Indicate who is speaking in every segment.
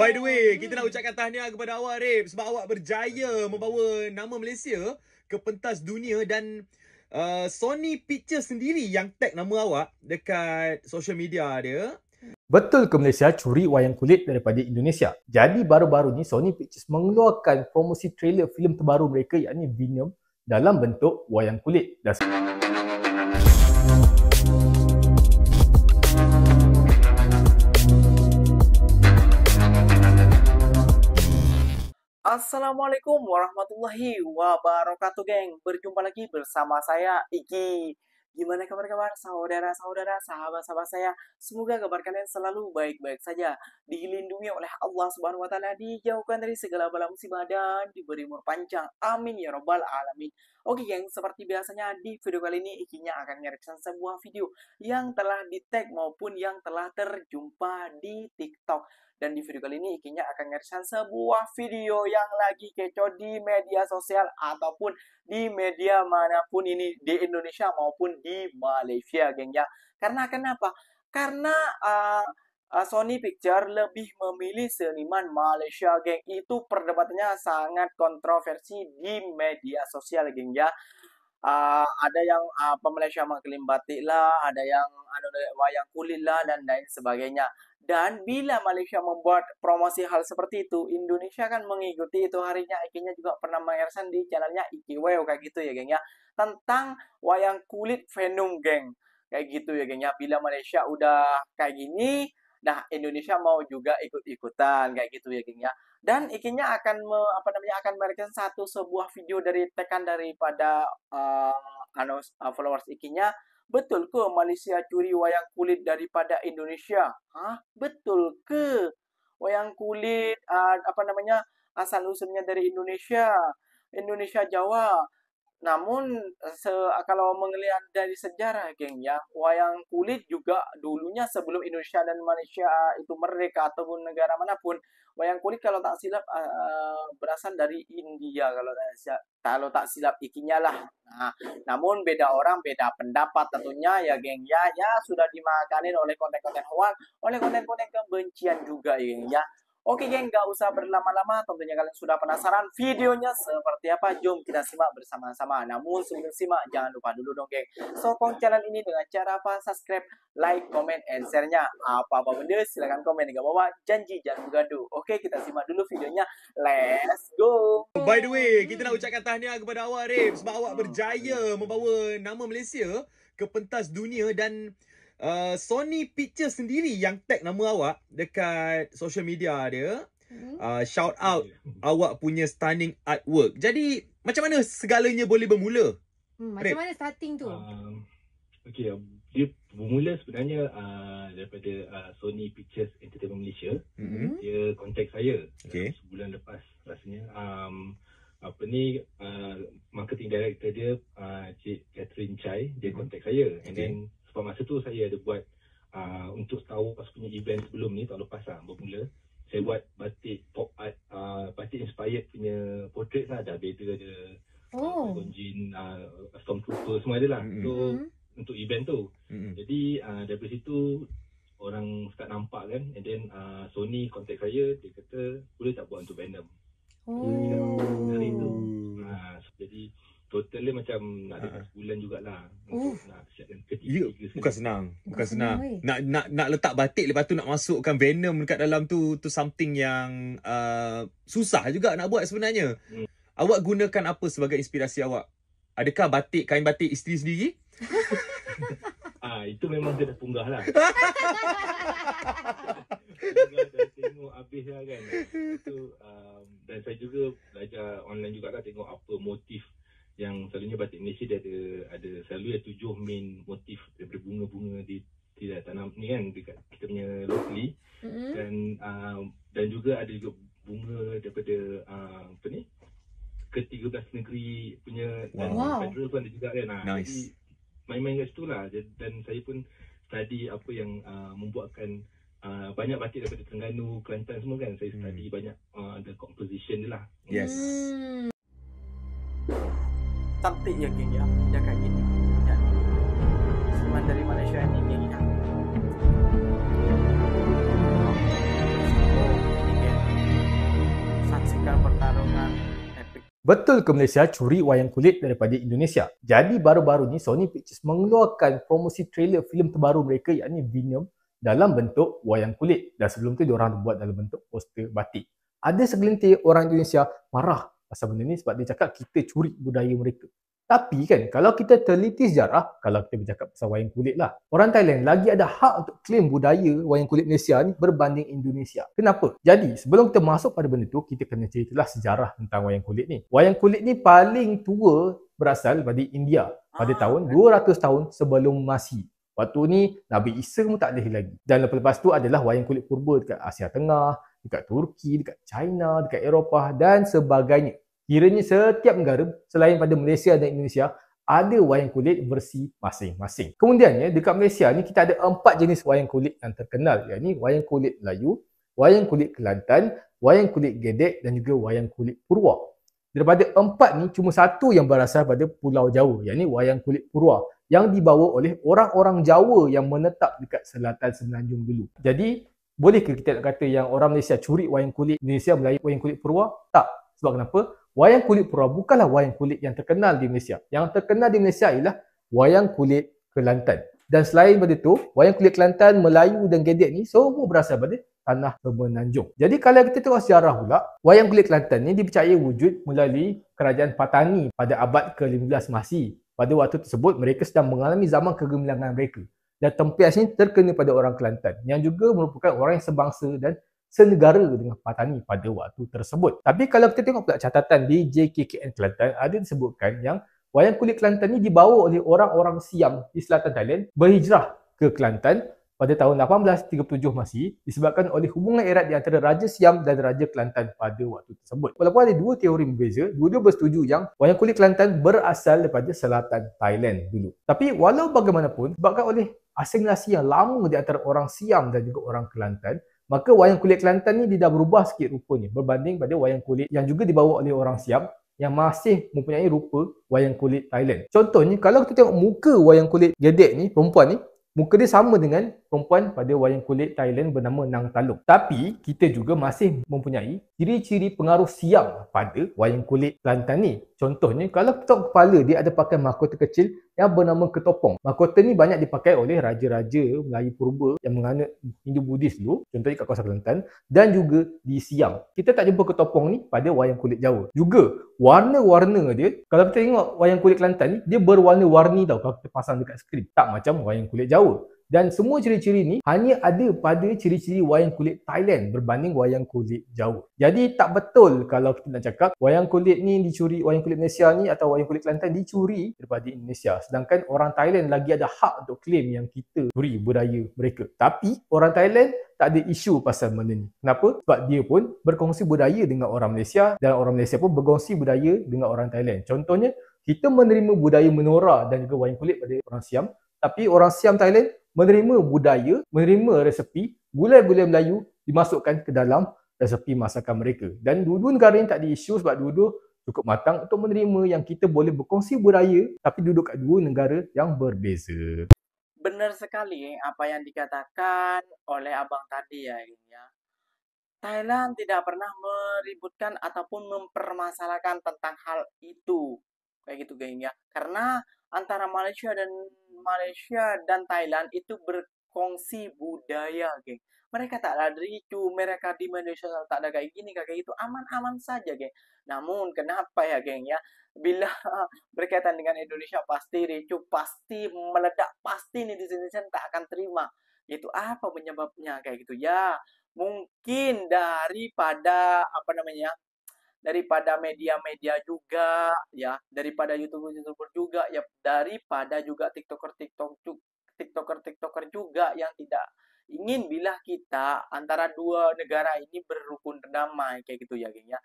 Speaker 1: By the way, kita nak ucapkan tahniah kepada awak, Rip. Sebab awak berjaya membawa nama Malaysia ke pentas dunia dan uh, Sony Pictures sendiri yang tag nama awak dekat
Speaker 2: social media dia.
Speaker 1: Betul ke Malaysia curi wayang kulit daripada Indonesia? Jadi baru-baru ni Sony Pictures mengeluarkan promosi trailer filem terbaru mereka yakni Venom dalam bentuk wayang kulit. Dan...
Speaker 3: Assalamualaikum warahmatullahi wabarakatuh geng Berjumpa lagi bersama saya Iki Gimana kabar-kabar saudara-saudara sahabat-sahabat saya Semoga kabar kalian selalu baik-baik saja Dilindungi oleh Allah subhanahu wa ta'ala Dijauhkan dari segala bala musibah dan diberi umur panjang Amin ya robbal alamin Oke geng, seperti biasanya di video kali ini Ikinya akan nge sebuah video Yang telah di tag maupun yang telah terjumpa di TikTok dan di video kali ini Ikinya akan ngerisan sebuah video yang lagi kecoh di media sosial ataupun di media manapun ini di Indonesia maupun di Malaysia geng ya. Karena kenapa? Karena uh, Sony Picture lebih memilih seniman Malaysia geng itu perdebatannya sangat kontroversi di media sosial geng ya uh, ada yang uh, ah, pemalaysia maklim batik lah, ada yang anu wayang kulit lah dan lain sebagainya. Dan bila Malaysia membuat promosi hal seperti itu, Indonesia kan mengikuti itu harinya. Akhirnya juga pernah mengersan di channelnya Ikiweo kayak gitu ya geng ya. Tentang wayang kulit Venom geng. Kayak gitu ya geng ya. Bila Malaysia udah kayak gini, Nah, Indonesia mau juga ikut-ikutan kayak gitu ya, King ya. Dan ikinya akan me, apa namanya akan mereka satu sebuah video dari tekan daripada uh, followers ikinya Betul ke Malaysia curi wayang kulit daripada Indonesia? Hah? Betul ke? Wayang kulit uh, apa namanya asal usulnya dari Indonesia, Indonesia Jawa. Namun eh, se ah, kalau melihat dari sejarah, geng ya, wayang kulit juga dulunya sebelum Indonesia dan Malaysia ah, itu merdeka ataupun negara manapun, wayang kulit kalau tak silap uh, berasal dari India kalau tak silap, kalau tak silap ikinya lah. Nah, namun beda orang beda pendapat tentunya ya geng ya, ya sudah dimakanin oleh konten-konten hoax, oleh konten-konten kebencian juga ya geng ya. Oke geng, gak usah berlama-lama, tentunya kalian sudah penasaran videonya seperti apa, jom kita simak bersama-sama. Namun sebelum simak, jangan lupa dulu dong geng, sokong channel ini dengan cara apa? Subscribe, like, comment, and share-nya. Apa-apa benda, silahkan komen di bawah, janji jangan bergaduh.
Speaker 1: Oke, kita simak dulu videonya, let's go! By the way, kita nak ucapkan tahniah kepada awak, Rip, sebab awak berjaya membawa nama Malaysia ke pentas dunia dan uh, Sony Pictures sendiri yang tag nama awak dekat social media dia hmm. uh, shout out awak punya stunning artwork. Jadi macam mana
Speaker 2: segalanya boleh bermula?
Speaker 3: Hmm, macam mana starting tu?
Speaker 1: Um,
Speaker 2: okay, um, dia bermula sebenarnya uh, daripada uh, Sony Pictures Entertainment Malaysia. Mm-hmm. Dia kontak saya okay. Uh, sebulan lepas rasanya. Um, apa ni, uh, marketing director dia, uh, Cik Catherine Chai, dia mm-hmm. contact saya. And okay. then sebab masa tu saya ada buat uh, untuk tahu Wars punya event sebelum ni, tak lepas lah bermula. Saya buat batik pop art, uh, batik inspired punya portrait lah. Ada Vader, ada oh. Uh, Jin, uh, Stormtrooper, semua ada lah. Mm-hmm. So, untuk event tu. Mm-hmm. Jadi, uh, dari situ orang start nampak kan. And then uh, Sony contact saya, dia kata boleh tak buat untuk Venom. Oh. Hari tu. Uh, so, jadi, total macam nak dekat ha. sebulan jugalah untuk oh. nak siapkan ketiga yeah, ketiga bukan senang bukan senang, senang. nak nak nak letak batik lepas tu nak masukkan venom dekat dalam tu tu something yang uh, susah juga nak buat sebenarnya hmm. awak gunakan apa sebagai inspirasi awak adakah batik kain batik isteri sendiri ah itu memang dia dah punggah lah tengok habis lah kan. Tu, um, dan saya juga belajar online juga lah tengok apa motif yang selalunya batik Malaysia dia ada ada selalu ada tujuh main motif daripada bunga-bunga di kita tanam ni kan dekat kita punya locally mm-hmm. dan uh, dan juga ada juga bunga daripada uh, apa ni ke-13 negeri punya wow. Uh, federal pun ada juga kan ah, nice. jadi main-main kat situ lah dan saya pun study apa yang uh, membuatkan uh, banyak batik daripada Terengganu, Kelantan semua kan saya hmm. study mm. banyak uh, the composition dia lah yes hmm
Speaker 3: cantik ya gini ya ya kayak gini dari Malaysia ya. ini gini saksikan pertarungan
Speaker 1: Betul ke Malaysia curi wayang kulit daripada Indonesia? Jadi baru-baru ni Sony Pictures mengeluarkan promosi trailer filem terbaru mereka yakni Venom dalam bentuk wayang kulit dan sebelum tu diorang buat dalam bentuk poster batik. Ada segelintir orang Indonesia marah pasal benda ni sebab dia cakap kita curi budaya mereka. Tapi kan kalau kita teliti sejarah, kalau kita bercakap pasal wayang kulit lah, orang Thailand lagi ada hak untuk claim budaya wayang kulit Malaysia ni berbanding Indonesia. Kenapa? Jadi sebelum kita masuk pada benda tu, kita kena ceritalah sejarah tentang wayang kulit ni. Wayang kulit ni paling tua berasal dari India pada ah, tahun 200 eh. tahun sebelum Masi. Waktu ni Nabi Isa pun tak ada lagi. Dan lepas-lepas tu adalah wayang kulit purba dekat Asia Tengah, dekat Turki, dekat China, dekat Eropah dan sebagainya. Kiranya setiap negara selain pada Malaysia dan Indonesia ada wayang kulit versi masing-masing. Kemudiannya dekat Malaysia ni kita ada empat jenis wayang kulit yang terkenal iaitu wayang kulit Melayu, wayang kulit Kelantan, wayang kulit Gedek dan juga wayang kulit Purwa. Daripada empat ni cuma satu yang berasal pada Pulau Jawa iaitu wayang kulit Purwa yang dibawa oleh orang-orang Jawa yang menetap dekat selatan Semenanjung dulu. Jadi boleh ke kita nak kata yang orang Malaysia curi wayang kulit Indonesia Melayu wayang kulit purwa? Tak. Sebab kenapa? Wayang kulit purwa bukanlah wayang kulit yang terkenal di Malaysia. Yang terkenal di Malaysia ialah wayang kulit Kelantan. Dan selain daripada itu, wayang kulit Kelantan, Melayu dan Gedek ni semua berasal daripada tanah Semenanjung. Jadi kalau kita tengok sejarah pula, wayang kulit Kelantan ni dipercayai wujud melalui kerajaan Patani pada abad ke-15 Masih. Pada waktu tersebut, mereka sedang mengalami zaman kegemilangan mereka dan tempias ini terkena pada orang Kelantan yang juga merupakan orang yang sebangsa dan senegara dengan Patani pada waktu tersebut. Tapi kalau kita tengok pula catatan di JKKN Kelantan ada disebutkan yang wayang kulit Kelantan ini dibawa oleh orang-orang Siam di selatan Thailand berhijrah ke Kelantan pada tahun 1837 masih disebabkan oleh hubungan erat di antara Raja Siam dan Raja Kelantan pada waktu tersebut. Walaupun ada dua teori berbeza, dua-dua bersetuju yang wayang kulit Kelantan berasal daripada selatan Thailand dulu. Tapi walau bagaimanapun, sebabkan oleh asimilasi yang lama di antara orang Siam dan juga orang Kelantan, maka wayang kulit Kelantan ni dia dah berubah sikit rupanya berbanding pada wayang kulit yang juga dibawa oleh orang Siam yang masih mempunyai rupa wayang kulit Thailand. Contohnya, kalau kita tengok muka wayang kulit gedek ni, perempuan ni, muka dia sama dengan perempuan pada wayang kulit Thailand bernama Nang Talong. Tapi, kita juga masih mempunyai ciri-ciri pengaruh siam pada wayang kulit Kelantan ni. Contohnya, kalau kita tengok kepala dia ada pakai mahkota kecil yang bernama Ketopong. Mahkota ni banyak dipakai oleh raja-raja Melayu purba yang menganut Hindu Buddhis dulu, contohnya kat kawasan Kelantan dan juga di Siam. Kita tak jumpa Ketopong ni pada wayang kulit Jawa. Juga warna-warna dia, kalau kita tengok wayang kulit Kelantan ni, dia berwarna-warni tau kalau kita pasang dekat skrin. Tak macam wayang kulit Jawa. Dan semua ciri-ciri ni hanya ada pada ciri-ciri wayang kulit Thailand berbanding wayang kulit Jawa. Jadi tak betul kalau kita nak cakap wayang kulit ni dicuri, wayang kulit Malaysia ni atau wayang kulit Kelantan dicuri daripada Indonesia. Sedangkan orang Thailand lagi ada hak untuk claim yang kita curi budaya mereka. Tapi orang Thailand tak ada isu pasal benda ni. Kenapa? Sebab dia pun berkongsi budaya dengan orang Malaysia dan orang Malaysia pun berkongsi budaya dengan orang Thailand. Contohnya, kita menerima budaya menora dan juga wayang kulit pada orang Siam tapi orang Siam Thailand menerima budaya, menerima resepi gulai-gulai Melayu dimasukkan ke dalam resepi masakan mereka. Dan dua-dua negara ini tak ada isu sebab dua-dua cukup matang untuk menerima yang kita boleh berkongsi budaya tapi duduk kat dua negara yang berbeza.
Speaker 3: Benar sekali apa yang dikatakan oleh abang tadi ya ya. Thailand tidak pernah meributkan ataupun mempermasalahkan tentang hal itu. Kayak gitu geng ya. Karena antara Malaysia dan Malaysia dan Thailand itu berkongsi budaya, geng. Mereka tak ada ricu, mereka di Malaysia tak ada kayak gini, kayak itu aman-aman saja, geng. Namun kenapa ya, geng ya? Bila berkaitan dengan Indonesia pasti ricu, pasti meledak, pasti netizen-netizen tak akan terima. Itu apa penyebabnya kayak gitu ya? Mungkin daripada apa namanya? daripada media-media juga ya daripada youtuber youtuber juga ya daripada juga tiktoker tiktok tiktoker tiktoker juga yang tidak ingin bila kita antara dua negara ini berrukun damai kayak gitu ya geng ya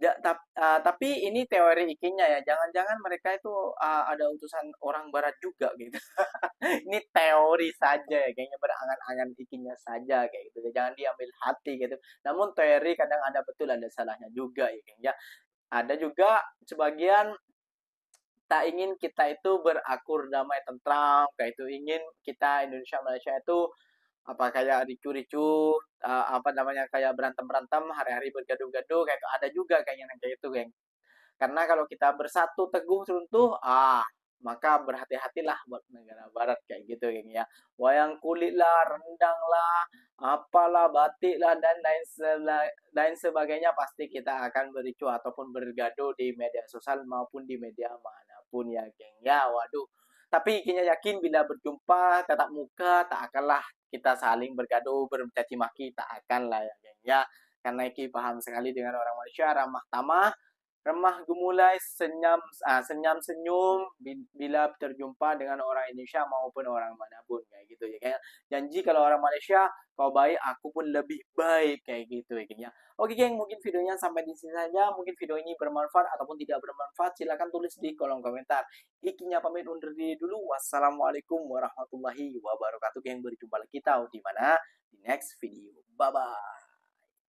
Speaker 3: ja, tap, uh, tapi ini teori ikinya ya jangan-jangan mereka itu uh, ada utusan orang barat juga gitu ini teori saja ya kayaknya berangan-angan ikinya saja kayak gitu jangan diambil hati gitu namun teori kadang ada betul ada salahnya juga ya kayaknya ada juga sebagian tak ingin kita itu berakur damai tentram kayak itu ingin kita Indonesia Malaysia itu apa kayak ricu-ricu uh, apa namanya kayak berantem-berantem hari-hari bergaduh-gaduh kayak gitu. ada juga kayaknya kayak itu geng karena kalau kita bersatu teguh runtuh ah maka berhati-hatilah buat negara barat kayak gitu geng ya wayang kulit lah rendang lah apalah batik lah dan lain lain sebagainya pasti kita akan bericu ataupun bergaduh di media sosial maupun di media manapun ya geng ya waduh tapi kita yakin bila berjumpa tatap muka tak akanlah kita saling bergaduh bercaci maki tak akanlah ya ya karena kita paham sekali dengan orang Malaysia ramah tamah Remah gemulai ah, senyum ah, senyum senyum bila terjumpa dengan orang Indonesia maupun orang manapun kayak gitu ya kayak janji kalau orang Malaysia kau baik aku pun lebih baik kayak gitu ya kayaknya. Oke geng mungkin videonya sampai di sini saja mungkin video ini bermanfaat ataupun tidak bermanfaat silahkan tulis di kolom komentar. Ikinya pamit undur diri dulu wassalamualaikum warahmatullahi wabarakatuh geng berjumpa lagi tahu di mana di next video bye bye.